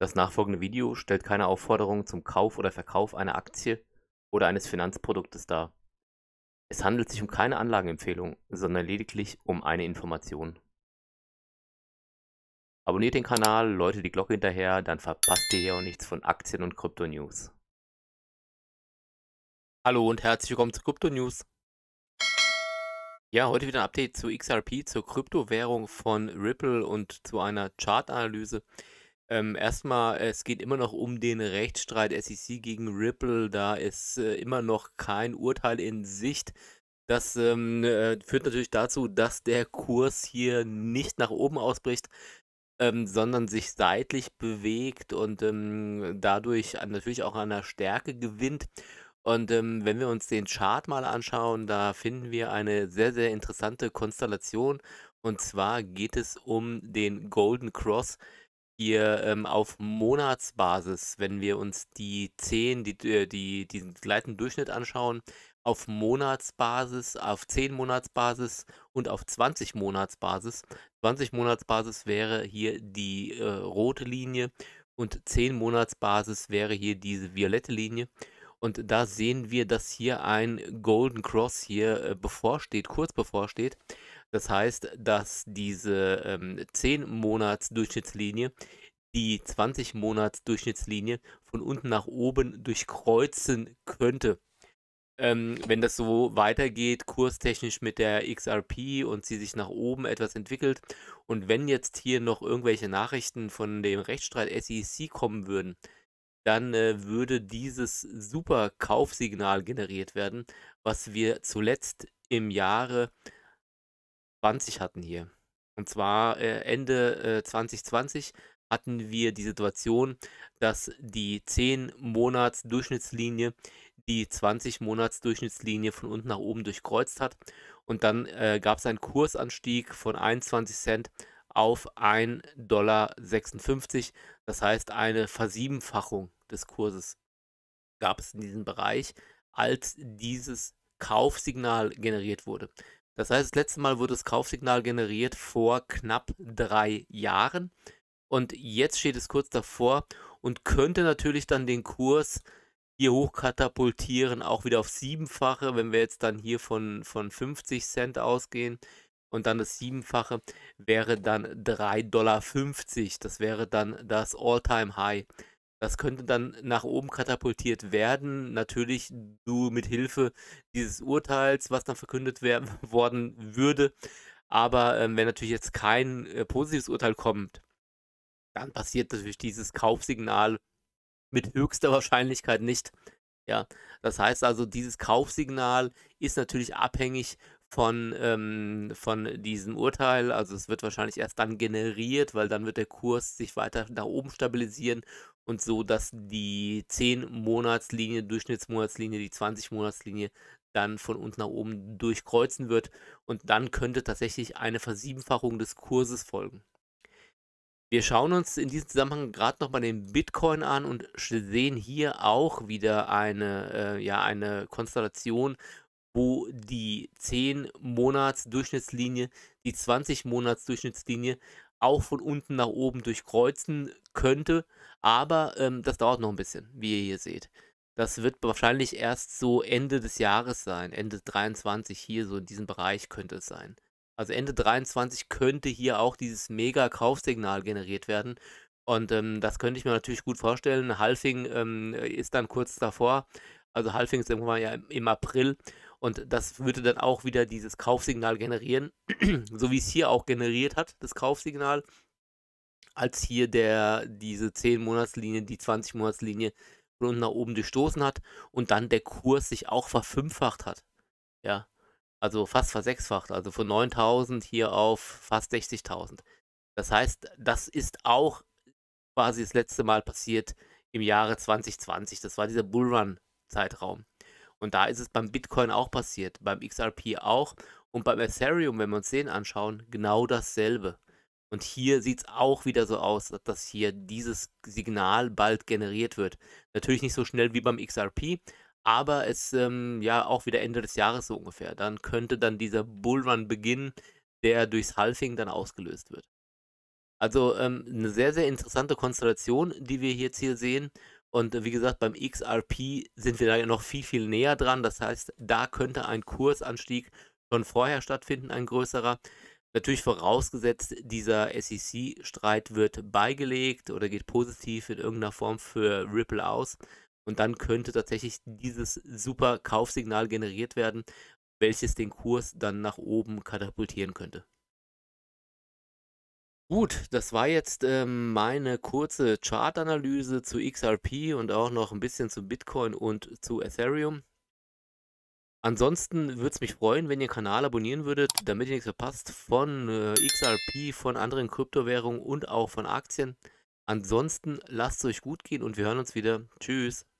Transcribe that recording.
Das nachfolgende Video stellt keine Aufforderung zum Kauf oder Verkauf einer Aktie oder eines Finanzproduktes dar. Es handelt sich um keine Anlageempfehlung, sondern lediglich um eine Information. Abonniert den Kanal, läutet die Glocke hinterher, dann verpasst ihr hier auch nichts von Aktien und Krypto News. Hallo und herzlich willkommen zu Krypto News. Ja, heute wieder ein Update zu XRP, zur Kryptowährung von Ripple und zu einer Chartanalyse. analyse ähm, erstmal, es geht immer noch um den Rechtsstreit SEC gegen Ripple. Da ist äh, immer noch kein Urteil in Sicht. Das ähm, äh, führt natürlich dazu, dass der Kurs hier nicht nach oben ausbricht, ähm, sondern sich seitlich bewegt und ähm, dadurch natürlich auch an der Stärke gewinnt. Und ähm, wenn wir uns den Chart mal anschauen, da finden wir eine sehr, sehr interessante Konstellation. Und zwar geht es um den Golden Cross hier ähm, auf Monatsbasis, wenn wir uns die 10, die, äh, die, diesen gleitenden Durchschnitt anschauen, auf Monatsbasis, auf 10 Monatsbasis und auf 20 Monatsbasis. 20 Monatsbasis wäre hier die äh, rote Linie und 10 Monatsbasis wäre hier diese violette Linie. Und da sehen wir, dass hier ein Golden Cross hier äh, bevorsteht, kurz bevorsteht. Das heißt, dass diese ähm, 10 Monats Durchschnittslinie die 20 Monats Durchschnittslinie von unten nach oben durchkreuzen könnte. Ähm, wenn das so weitergeht, kurstechnisch mit der XRP und sie sich nach oben etwas entwickelt und wenn jetzt hier noch irgendwelche Nachrichten von dem Rechtsstreit SEC kommen würden, dann äh, würde dieses super Kaufsignal generiert werden, was wir zuletzt im Jahre 20 hatten hier. Und zwar äh, Ende äh, 2020 hatten wir die Situation, dass die 10 Monats Durchschnittslinie die 20 Monats Durchschnittslinie von unten nach oben durchkreuzt hat und dann äh, gab es einen Kursanstieg von 21 Cent auf 1,56 Dollar. Das heißt, eine Versiebenfachung des Kurses gab es in diesem Bereich, als dieses Kaufsignal generiert wurde. Das heißt, das letzte Mal wurde das Kaufsignal generiert vor knapp drei Jahren und jetzt steht es kurz davor und könnte natürlich dann den Kurs hier hochkatapultieren, auch wieder auf siebenfache, wenn wir jetzt dann hier von, von 50 Cent ausgehen und dann das siebenfache wäre dann 3,50 Dollar. Das wäre dann das All-Time-High. Das könnte dann nach oben katapultiert werden. Natürlich du mit Hilfe dieses Urteils, was dann verkündet werden worden würde. Aber ähm, wenn natürlich jetzt kein äh, positives Urteil kommt, dann passiert natürlich dieses Kaufsignal mit höchster Wahrscheinlichkeit nicht. Ja, das heißt also, dieses Kaufsignal ist natürlich abhängig von, ähm, von diesem Urteil. Also es wird wahrscheinlich erst dann generiert, weil dann wird der Kurs sich weiter nach oben stabilisieren und so, dass die 10-Monatslinie, Durchschnittsmonatslinie, die 20-Monatslinie dann von uns nach oben durchkreuzen wird und dann könnte tatsächlich eine Versiebenfachung des Kurses folgen. Wir schauen uns in diesem Zusammenhang gerade nochmal den Bitcoin an und sehen hier auch wieder eine, äh, ja, eine Konstellation, wo die 10 Monats Durchschnittslinie, die 20 Monats Durchschnittslinie auch von unten nach oben durchkreuzen könnte. Aber ähm, das dauert noch ein bisschen, wie ihr hier seht. Das wird wahrscheinlich erst so Ende des Jahres sein. Ende 23 hier, so in diesem Bereich könnte es sein. Also Ende 23 könnte hier auch dieses mega Kaufsignal generiert werden. Und ähm, das könnte ich mir natürlich gut vorstellen. Halfing ähm, ist dann kurz davor. Also Halfing ist irgendwann ja im, im April. Und das würde dann auch wieder dieses Kaufsignal generieren, so wie es hier auch generiert hat, das Kaufsignal, als hier der, diese 10 monatslinie die 20 monatslinie von unten nach oben gestoßen hat und dann der Kurs sich auch verfünffacht hat. Ja, also fast versechsfacht, also von 9000 hier auf fast 60.000. Das heißt, das ist auch quasi das letzte Mal passiert im Jahre 2020. Das war dieser Bullrun-Zeitraum. Und da ist es beim Bitcoin auch passiert, beim XRP auch und beim Ethereum, wenn wir uns den anschauen, genau dasselbe. Und hier sieht es auch wieder so aus, dass hier dieses Signal bald generiert wird. Natürlich nicht so schnell wie beim XRP, aber es ähm, ja auch wieder Ende des Jahres so ungefähr. Dann könnte dann dieser Bullrun beginnen, der durchs Halving dann ausgelöst wird. Also ähm, eine sehr, sehr interessante Konstellation, die wir jetzt hier sehen. Und äh, wie gesagt, beim XRP sind wir da ja noch viel, viel näher dran. Das heißt, da könnte ein Kursanstieg schon vorher stattfinden, ein größerer. Natürlich vorausgesetzt, dieser SEC-Streit wird beigelegt oder geht positiv in irgendeiner Form für Ripple aus. Und dann könnte tatsächlich dieses super Kaufsignal generiert werden, welches den Kurs dann nach oben katapultieren könnte. Gut, das war jetzt, ähm, meine kurze Chartanalyse zu XRP und auch noch ein bisschen zu Bitcoin und zu Ethereum. Ansonsten würde es mich freuen, wenn ihr den Kanal abonnieren würdet, damit ihr nichts verpasst von, äh, XRP, von anderen Kryptowährungen und auch von Aktien. Ansonsten lasst es euch gut gehen und wir hören uns wieder. Tschüss.